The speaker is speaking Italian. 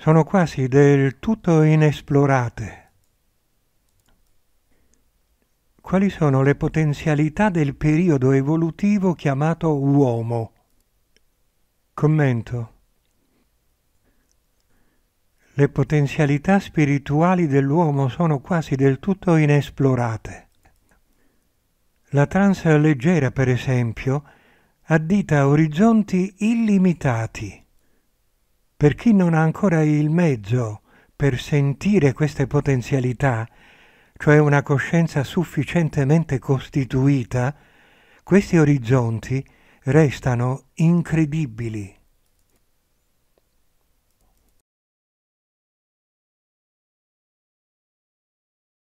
sono quasi del tutto inesplorate. Quali sono le potenzialità del periodo evolutivo chiamato uomo? Commento. Le potenzialità spirituali dell'uomo sono quasi del tutto inesplorate. La trance leggera, per esempio, addita orizzonti illimitati per chi non ha ancora il mezzo per sentire queste potenzialità, cioè una coscienza sufficientemente costituita, questi orizzonti restano incredibili.